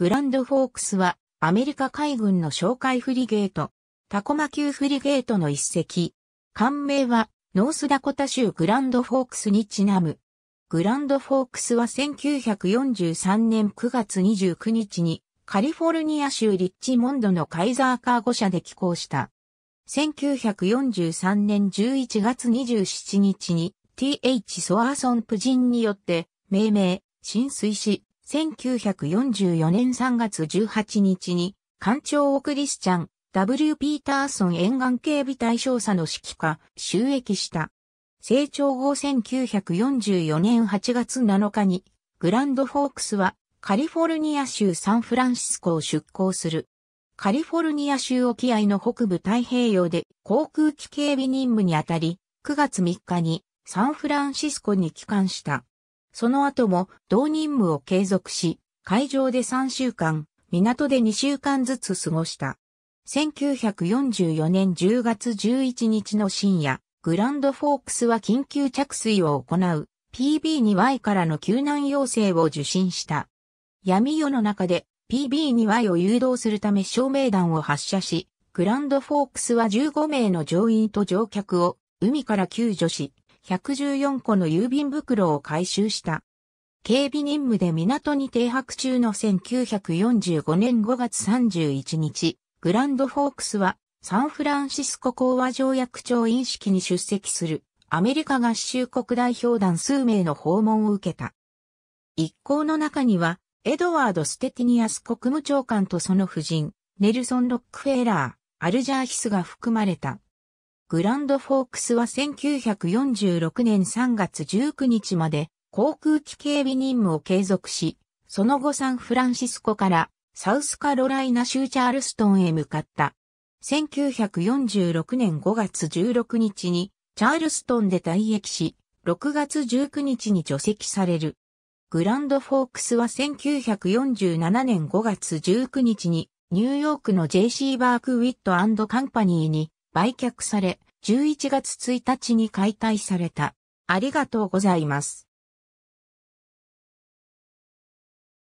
グランドフォークスは、アメリカ海軍の哨戒フリゲート、タコマ級フリゲートの一隻。艦名は、ノースダコタ州グランドフォークスにちなむ。グランドフォークスは1943年9月29日に、カリフォルニア州リッチモンドのカイザーカー5社で寄港した。1943年11月27日に TH ソアーソン夫人によって命名、浸水し、1944年3月18日に、艦長をクリスチャン、W. ピーターソン沿岸警備隊少佐の指揮下、収益した。成長後1944年8月7日に、グランドフォークスはカリフォルニア州サンフランシスコを出港する。カリフォルニア州沖合の北部太平洋で航空機警備任務にあたり、9月3日にサンフランシスコに帰還した。その後も同任務を継続し、海上で3週間、港で2週間ずつ過ごした。1944年10月11日の深夜、グランドフォークスは緊急着水を行う PB2Y からの救難要請を受信した。闇夜の中で PB2Y を誘導するため照明弾を発射し、グランドフォークスは15名の乗員と乗客を海から救助し、114個の郵便袋を回収した。警備任務で港に停泊中の1945年5月31日、グランドフォークスはサンフランシスコ講和条約調印式に出席するアメリカ合衆国代表団数名の訪問を受けた。一行の中には、エドワード・ステティニアス国務長官とその夫人、ネルソン・ロックフェーラー、アルジャーヒスが含まれた。グランドフォークスは1946年3月19日まで航空機警備任務を継続し、その後サンフランシスコからサウスカロライナ州チャールストンへ向かった。1946年5月16日にチャールストンで退役し、6月19日に除籍される。グランドフォークスは1947年5月19日にニューヨークの JC バークウィットカンパニーに売却され、11月1日に解体された。ありがとうございます。